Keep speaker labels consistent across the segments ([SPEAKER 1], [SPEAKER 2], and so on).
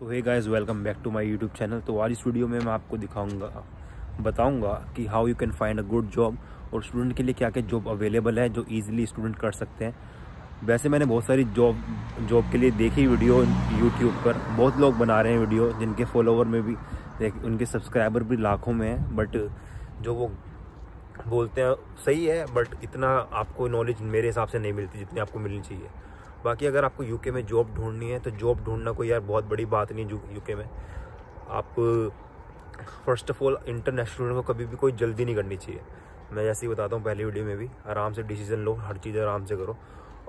[SPEAKER 1] तो hey guys welcome back to my YouTube channel तो आज इस वीडियो में मैं आपको दिखाऊंगा बताऊंगा कि how you can find a good job और स्टूडेंट के लिए क्या क्या जॉब अवेलेबल है जो इजीली स्टूडेंट कर सकते हैं वैसे मैंने बहुत सारी जॉब जॉब के लिए देखी वीडियो यूट्यूब पर बहुत लोग बना रहे हैं वीडियो जिनके फॉलोवर में भी उनके सब्सक्राइबर भी लाखों में हैं बट जो वो बोलते हैं सही है बट इतना आपको नॉलेज मेरे हिसाब से नहीं मिलती जितनी आपको मिलनी चाहिए बाकी अगर आपको यूके में जॉब ढूंढनी है तो जॉब ढूंढना कोई यार बहुत बड़ी बात नहीं यूके में आप फर्स्ट ऑफ ऑल इंटरनेशनल को कभी भी कोई जल्दी नहीं करनी चाहिए मैं जैसे ही बताता हूँ पहली वीडियो में भी आराम से डिसीजन लो हर चीज़ आराम से करो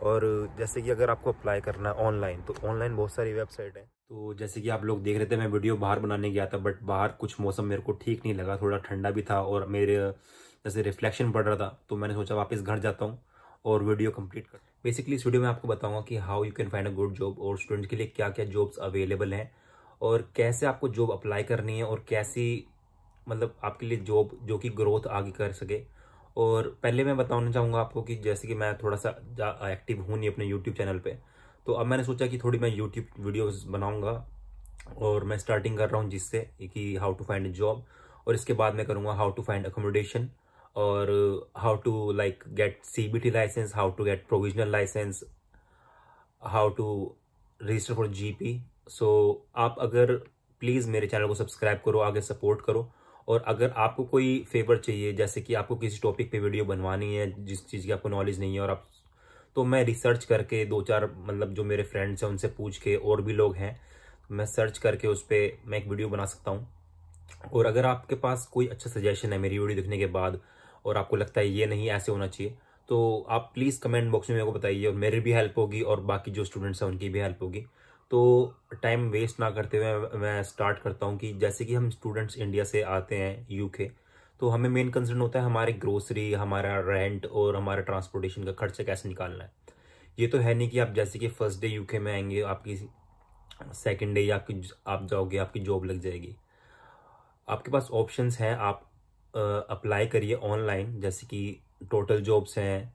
[SPEAKER 1] और जैसे कि अगर आपको अप्लाई करना है ऑनलाइन तो ऑनलाइन बहुत सारी वेबसाइट है तो जैसे कि आप लोग देख रहे थे मैं वीडियो बाहर बनाने गया था बट बाहर कुछ मौसम मेरे को ठीक नहीं लगा थोड़ा ठंडा भी था और मेरे जैसे रिफ्लेक्शन पड़ रहा था तो मैंने सोचा वापस घर जाता हूँ और वीडियो कंप्लीट करता बेसिकली इस वीडियो में आपको बताऊंगा कि how you can find a good job और स्टूडेंट के लिए क्या क्या जॉब्स अवेलेबल हैं और कैसे आपको जॉब अप्लाई करनी है और कैसी मतलब आपके लिए जॉब जो कि ग्रोथ आगे कर सके और पहले मैं बताना चाहूँगा आपको कि जैसे कि मैं थोड़ा सा एक्टिव हूँ नहीं अपने यूट्यूब चैनल पर तो अब मैंने सोचा कि थोड़ी मैं यूट्यूब वीडियोज़ बनाऊँगा और मैं स्टार्टिंग कर रहा हूँ जिससे कि how to find a job और इसके बाद मैं करूँगा how to find accommodation like get C B T licence how to get provisional licence license, to register for G P so आप अगर प्लीज़ मेरे चैनल को सब्सक्राइब करो आगे सपोर्ट करो और अगर आपको कोई फेवर चाहिए जैसे कि आपको किसी टॉपिक पे वीडियो बनवानी है जिस चीज़ की आपको नॉलेज नहीं है और आप तो मैं रिसर्च करके दो चार मतलब जो मेरे फ्रेंड्स हैं उनसे पूछ के और भी लोग हैं मैं सर्च करके उस पर मैं एक वीडियो बना सकता हूँ और अगर आपके पास कोई अच्छा सजेशन है मेरी वीडियो देखने के बाद और आपको लगता है ये नहीं ऐसे होना चाहिए तो आप प्लीज़ कमेंट बॉक्स में मेरे को बताइए और मेरी भी हेल्प होगी और बाकी जो स्टूडेंट्स हैं उनकी भी हेल्प होगी तो टाइम वेस्ट ना करते हुए मैं स्टार्ट करता हूँ कि जैसे कि हम स्टूडेंट्स इंडिया से आते हैं यूके तो हमें मेन कंसर्न होता है हमारे ग्रोसरी हमारा रेंट और हमारा ट्रांसपोर्टेशन का खर्चा कैसे निकालना है ये तो है नहीं कि आप जैसे कि फर्स्ट डे यूके में आएंगे आपकी सेकेंड डे या आप जाओगे आपकी जॉब लग जाएगी आपके पास ऑप्शंस हैं आप अप्लाई करिए ऑनलाइन जैसे कि टोटल जॉब्स हैं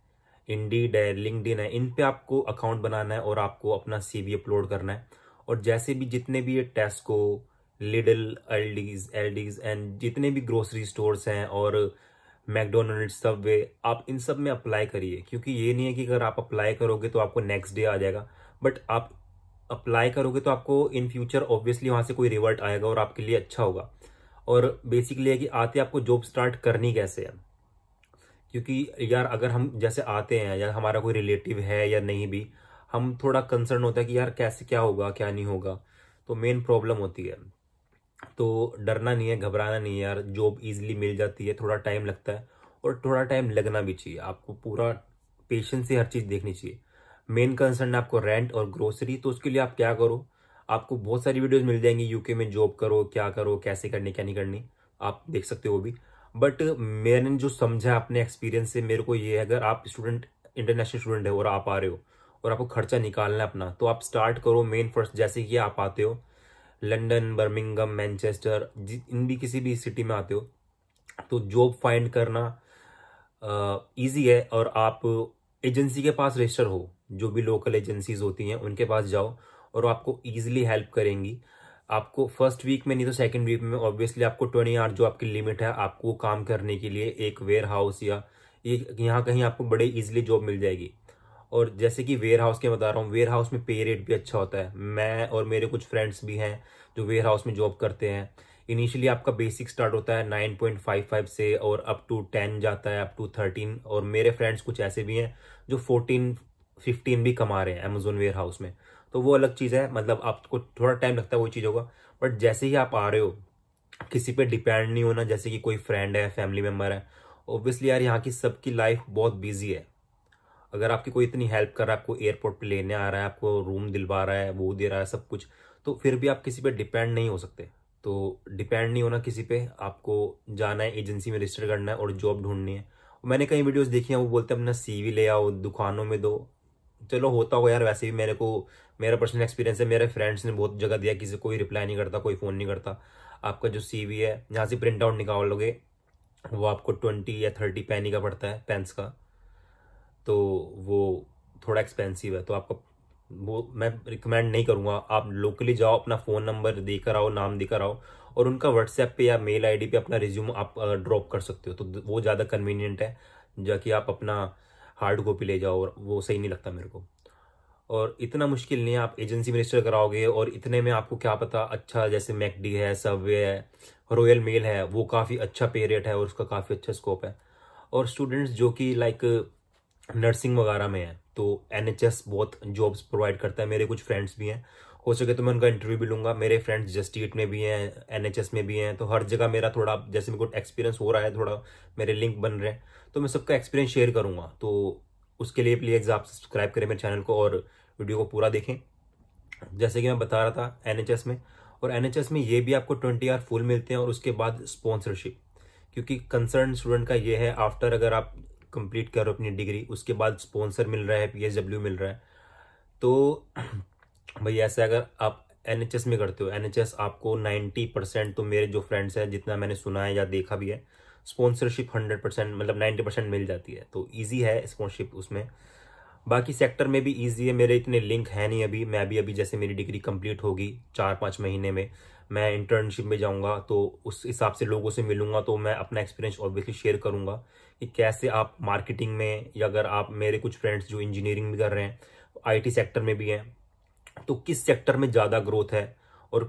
[SPEAKER 1] इंडीड है लिंकड है इन पे आपको अकाउंट बनाना है और आपको अपना सीवी अपलोड करना है और जैसे भी जितने भी ये टेस्को लिडल एलडीज एलडीज एंड जितने भी ग्रोसरी स्टोर्स हैं और मैकडोनल्ड सब वे आप इन सब में अप्लाई करिए क्योंकि ये नहीं है कि अगर आप अप्लाई करोगे तो आपको नेक्स्ट डे आ जाएगा बट आप अप्लाई करोगे तो आपको इन फ्यूचर ऑब्वियसली वहाँ से कोई रिवर्ट आएगा और आपके लिए अच्छा होगा और बेसिकली है कि आते आपको जॉब स्टार्ट करनी कैसे है क्योंकि यार अगर हम जैसे आते हैं या हमारा कोई रिलेटिव है या नहीं भी हम थोड़ा कंसर्न होता है कि यार कैसे क्या होगा क्या नहीं होगा तो मेन प्रॉब्लम होती है तो डरना नहीं है घबराना नहीं है यार जॉब ईजिली मिल जाती है थोड़ा टाइम लगता है और थोड़ा टाइम लगना भी चाहिए आपको पूरा पेशेंस से हर चीज़ देखनी चाहिए मेन कंसर्न है आपको रेंट और ग्रोसरी तो उसके लिए आप क्या करो आपको बहुत सारी वीडियोस मिल जाएंगी यूके में जॉब करो क्या करो कैसे करनी क्या नहीं करनी आप देख सकते हो भी बट मैंने जो समझा अपने एक्सपीरियंस से मेरे को ये है अगर आप स्टूडेंट इंटरनेशनल स्टूडेंट है और आप आ रहे हो और आपको खर्चा निकालना है अपना तो आप स्टार्ट करो मेन फर्स्ट जैसे कि आप आते हो लंदन बर्मिंगम मैनचेस्टर इन भी किसी भी सिटी में आते हो तो जॉब फाइंड करना ईजी है और आप एजेंसी के पास रजिस्टर हो जो भी लोकल एजेंसीज होती हैं उनके पास जाओ और आपको ईजिली हेल्प करेंगी आपको फर्स्ट वीक में नहीं तो सेकंड वीक में ऑब्वियसली आपको ट्वेंटी आवर जो आपकी लिमिट है आपको काम करने के लिए एक वेयर हाउस या एक यहाँ कहीं आपको बड़े ईजिली जॉब मिल जाएगी और जैसे कि वेयर हाउस के बता रहा हूँ वेयर हाउस में पे रेट भी अच्छा होता है मैं और मेरे कुछ फ्रेंड्स भी हैं जो वेयर हाउस में जॉब करते हैं इनिशियली आपका बेसिक स्टार्ट होता है नाइन पॉइंट फाइव फाइव से और अप टू टेन जाता है अप टू थर्टीन और मेरे फ्रेंड्स कुछ ऐसे भी हैं जो फोर्टीन फिफ्टीन भी कमा रहे हैं अमेजोन वेयर हाउस में तो वो अलग चीज़ है मतलब आपको थोड़ा टाइम लगता है वो चीज़ होगा बट जैसे ही आप आ रहे हो किसी पे डिपेंड नहीं होना जैसे कि कोई फ्रेंड है फैमिली मेम्बर है ओब्वियसली यार यहाँ की सबकी लाइफ बहुत बिजी है अगर आपकी कोई इतनी हेल्प कर रहा है आपको एयरपोर्ट पे लेने आ रहा है आपको रूम दिलवा रहा है वो दे रहा है सब कुछ तो फिर भी आप किसी पे डिपेंड नहीं हो सकते तो डिपेंड नहीं होना किसी पे आपको जाना है एजेंसी में रजिस्टर करना है और जॉब ढूंढनी है मैंने कई वीडियोस देखी हैं वो बोलते हैं अपना सीवी ले आओ दुकानों में दो चलो होता होगा यार वैसे भी मेरे को मेरा पर्सनल एक्सपीरियंस है मेरे फ्रेंड्स ने बहुत जगह दिया किसी कोई रिप्लाई नहीं करता कोई फ़ोन नहीं करता आपका जो सीवी है यहाँ से प्रिंट आउट निकाल लोगे वो आपको ट्वेंटी या थर्टी पैनी का पड़ता है पेंस का तो वो थोड़ा एक्सपेंसिव है तो आपका वो मैं रिकमेंड नहीं करूँगा आप लोकली जाओ अपना फ़ोन नंबर देकर आओ नाम देकर आओ और उनका व्हाट्सएप पे या मेल आईडी पे अपना रिज्यूम आप ड्रॉप कर सकते हो तो वो ज़्यादा कन्वीनियंट है जो कि आप अपना हार्ड कॉपी ले जाओ और वो सही नहीं लगता मेरे को और इतना मुश्किल नहीं है आप एजेंसी में रजिस्टर कराओगे और इतने में आपको क्या पता अच्छा जैसे मैकडी है सबवे है रॉयल मेल है वो काफ़ी अच्छा पे रेट है और उसका काफ़ी अच्छा स्कोप है और स्टूडेंट्स जो कि लाइक नर्सिंग वगैरह में है तो एन बहुत जॉब्स प्रोवाइड करता है मेरे कुछ फ्रेंड्स भी हैं हो सके तो मैं उनका इंटरव्यू भी लूंगा मेरे फ्रेंड्स जस्टीट में भी हैं एनएचएस में भी हैं तो हर जगह मेरा थोड़ा जैसे मेरे को एक्सपीरियंस हो रहा है थोड़ा मेरे लिंक बन रहे हैं तो मैं सबका एक्सपीरियंस शेयर करूंगा तो उसके लिए प्लीज़ आप सब्सक्राइब करें मेरे चैनल को और वीडियो को पूरा देखें जैसे कि मैं बता रहा था एन में और एन में ये भी आपको ट्वेंटी आर फुल मिलते हैं और उसके बाद स्पॉन्सरशिप क्योंकि कंसर्न स्टूडेंट का ये है आफ्टर अगर आप कंप्लीट करो अपनी डिग्री उसके बाद स्पॉन्सर मिल रहा है पी मिल रहा है तो भाई ऐसे अगर आप एन में करते हो एन आपको 90 परसेंट तो मेरे जो फ्रेंड्स हैं जितना मैंने सुना है या देखा भी है स्पॉन्सरशिप 100 परसेंट मतलब 90 परसेंट मिल जाती है तो इजी है स्पॉन्सरशिप उसमें बाकी सेक्टर में भी इजी है मेरे इतने लिंक हैं नहीं अभी मैं भी अभी जैसे मेरी डिग्री कंप्लीट होगी चार पाँच महीने में मैं इंटर्नशिप में जाऊँगा तो उस हिसाब से लोगों से मिलूंगा तो मैं अपना एक्सपीरियंस ऑब्वियसली शेयर करूंगा कि कैसे आप मार्केटिंग में या अगर आप मेरे कुछ फ्रेंड्स जो इंजीनियरिंग भी कर रहे हैं आईटी सेक्टर में भी हैं तो किस सेक्टर में ज़्यादा ग्रोथ है और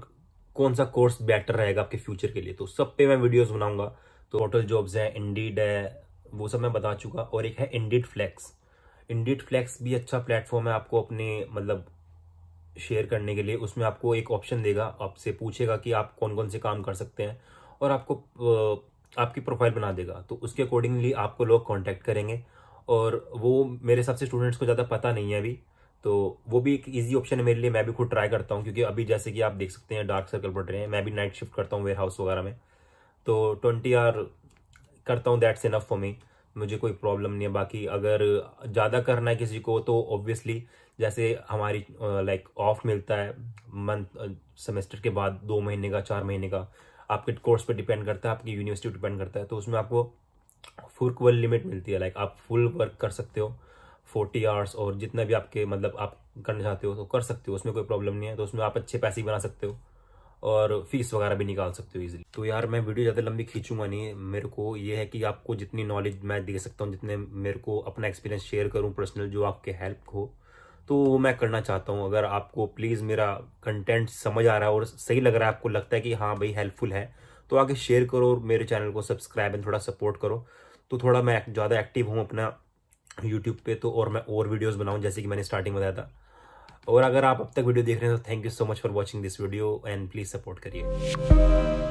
[SPEAKER 1] कौन सा कोर्स बेटर रहेगा आपके फ्यूचर के लिए तो सब पे मैं वीडियोस बनाऊंगा तो होटल जॉब्स है इंडीड है वो सब मैं बता चुका और एक है इंडीड फ्लैक्स इंडीड फ्लैक्स भी अच्छा प्लेटफॉर्म है आपको अपने मतलब शेयर करने के लिए उसमें आपको एक ऑप्शन देगा आपसे पूछेगा कि आप कौन कौन से काम कर सकते हैं और आपको आपकी प्रोफाइल बना देगा तो उसके अकॉर्डिंगली आपको लोग कॉन्टैक्ट करेंगे और वो मेरे हिसाब से स्टूडेंट्स को ज़्यादा पता नहीं है अभी तो वो भी एक ईजी ऑप्शन है मेरे लिए मैं भी खुद ट्राई करता हूँ क्योंकि अभी जैसे कि आप देख सकते हैं डार्क सर्कल पड़ रहे हैं मैं भी नाइट शिफ्ट करता हूँ वेयर हाउस वगैरह में तो ट्वेंटी आर करता हूँ दैट्स इनफ फॉर मी मुझे कोई प्रॉब्लम नहीं है बाकी अगर ज़्यादा करना है किसी को तो ऑब्वियसली जैसे हमारी लाइक ऑफ मिलता है मंथ सेमेस्टर के बाद दो महीने का चार महीने का आपके कोर्स पर डिपेंड करता है आपकी यूनिवर्सिटी डिपेंड करता है तो उसमें आपको फुल लिमिट मिलती है लाइक आप फुल वर्क कर सकते हो फोर्टी आवर्स और जितना भी आपके मतलब आप करना चाहते हो तो कर सकते हो उसमें कोई प्रॉब्लम नहीं है तो उसमें आप अच्छे पैसे बना सकते हो और फीस वगैरह भी निकाल सकते हो इजीली तो यार मैं वीडियो ज़्यादा लंबी खींचूंगा नहीं मेरे को ये है कि आपको जितनी नॉलेज मैं दे सकता हूँ जितने मेरे को अपना एक्सपीरियंस शेयर करूँ पर्सनल जो आपके हेल्प हो तो वो मैं करना चाहता हूँ अगर आपको प्लीज़ मेरा कंटेंट समझ आ रहा है और सही लग रहा है आपको लगता है कि हाँ भाई हेल्पफुल है तो आगे शेयर करो और मेरे चैनल को सब्सक्राइब एंड थोड़ा सपोर्ट करो तो थोड़ा मैं ज़्यादा एक्टिव हूँ अपना यूट्यूब पे तो और मैं और वीडियोस बनाऊँ जैसे कि मैंने स्टार्टिंग में बताया था और अगर आप अब तक वीडियो देख रहे हैं तो thank you so much for watching this video and please support करिए